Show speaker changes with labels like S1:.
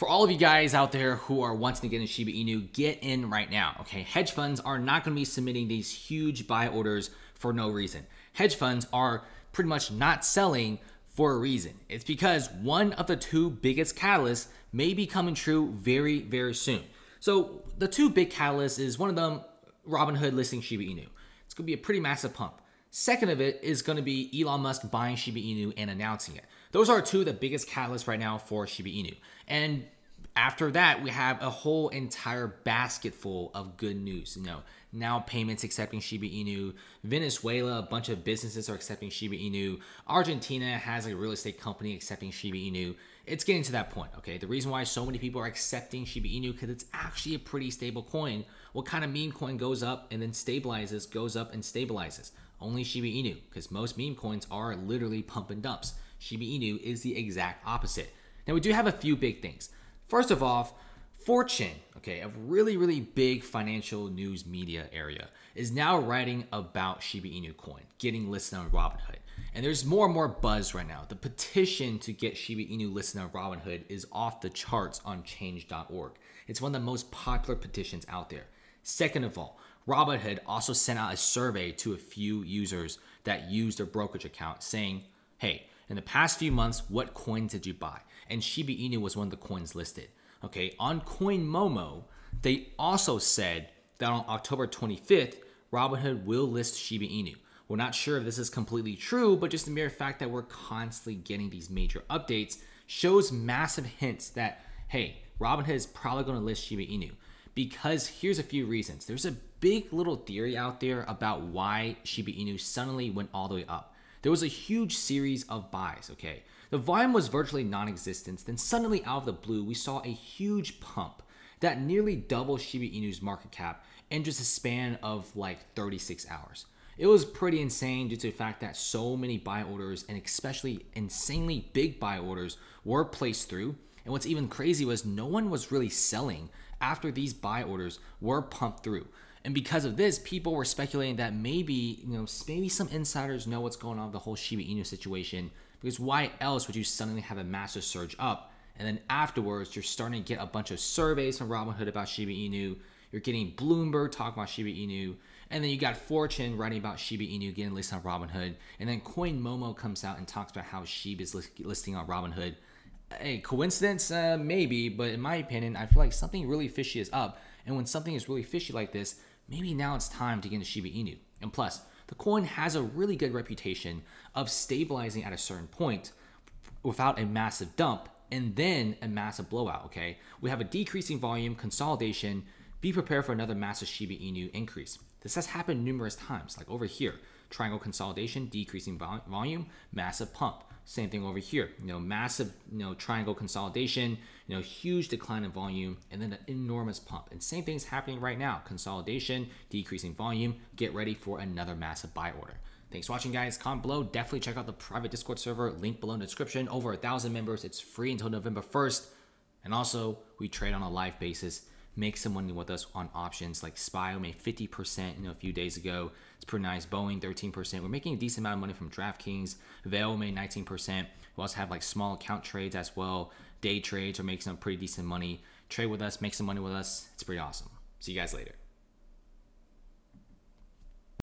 S1: For all of you guys out there who are wanting to get in Shiba Inu, get in right now. Okay, hedge funds are not going to be submitting these huge buy orders for no reason. Hedge funds are pretty much not selling for a reason. It's because one of the two biggest catalysts may be coming true very, very soon. So the two big catalysts is one of them Robinhood listing Shiba Inu. It's going to be a pretty massive pump. Second of it is going to be Elon Musk buying Shiba Inu and announcing it. Those are two of the biggest catalysts right now for Shiba Inu. And after that, we have a whole entire basket full of good news. You know, now payments accepting Shiba Inu, Venezuela, a bunch of businesses are accepting Shiba Inu, Argentina has a real estate company accepting Shiba Inu. It's getting to that point, okay? The reason why so many people are accepting Shiba Inu because it's actually a pretty stable coin. What kind of meme coin goes up and then stabilizes, goes up and stabilizes? Only Shiba Inu, because most meme coins are literally pump and dumps. Shiba Inu is the exact opposite. Now, we do have a few big things. First of all, Fortune, okay, a really, really big financial news media area, is now writing about Shiba Inu coin, getting listed on Robinhood. And there's more and more buzz right now. The petition to get Shiba Inu listed on Robinhood is off the charts on change.org. It's one of the most popular petitions out there. Second of all, Robinhood also sent out a survey to a few users that use their brokerage account saying, hey, in the past few months, what coins did you buy? And Shiba Inu was one of the coins listed. Okay, on Coin Momo, they also said that on October 25th, Robinhood will list Shiba Inu. We're not sure if this is completely true, but just the mere fact that we're constantly getting these major updates shows massive hints that, hey, Robinhood is probably going to list Shiba Inu. Because here's a few reasons. There's a big little theory out there about why Shiba Inu suddenly went all the way up. There was a huge series of buys, okay? The volume was virtually non existent, then suddenly out of the blue, we saw a huge pump that nearly doubled Shiba Inu's market cap in just a span of like 36 hours. It was pretty insane due to the fact that so many buy orders and especially insanely big buy orders were placed through. And what's even crazy was no one was really selling after these buy orders were pumped through. And because of this, people were speculating that maybe, you know, maybe some insiders know what's going on with the whole Shiba Inu situation. Because why else would you suddenly have a massive surge up? And then afterwards, you're starting to get a bunch of surveys from Robinhood about Shiba Inu. You're getting Bloomberg talking about Shiba Inu. And then you got Fortune writing about Shiba Inu getting listed on Robinhood. And then Momo comes out and talks about how Shiba is listing on Robinhood. A coincidence? Uh, maybe, but in my opinion, I feel like something really fishy is up. And when something is really fishy like this, maybe now it's time to get into Shiba Inu. And plus, the coin has a really good reputation of stabilizing at a certain point without a massive dump and then a massive blowout, okay? We have a decreasing volume, consolidation, be prepared for another massive Shiba Inu increase. This has happened numerous times, like over here triangle consolidation, decreasing vol volume, massive pump. Same thing over here, you know, massive, you know, triangle consolidation, you know, huge decline in volume, and then an enormous pump. And same thing's happening right now, consolidation, decreasing volume, get ready for another massive buy order. Thanks for watching, guys. Comment below. Definitely check out the private Discord server. Link below in the description. Over a thousand members. It's free until November 1st. And also, we trade on a live basis make some money with us on options like SPY made 50% you know, a few days ago. It's pretty nice. Boeing 13%. We're making a decent amount of money from DraftKings. Vail made 19%. We also have like small account trades as well. Day trades are making some pretty decent money. Trade with us, make some money with us. It's pretty awesome. See you guys later.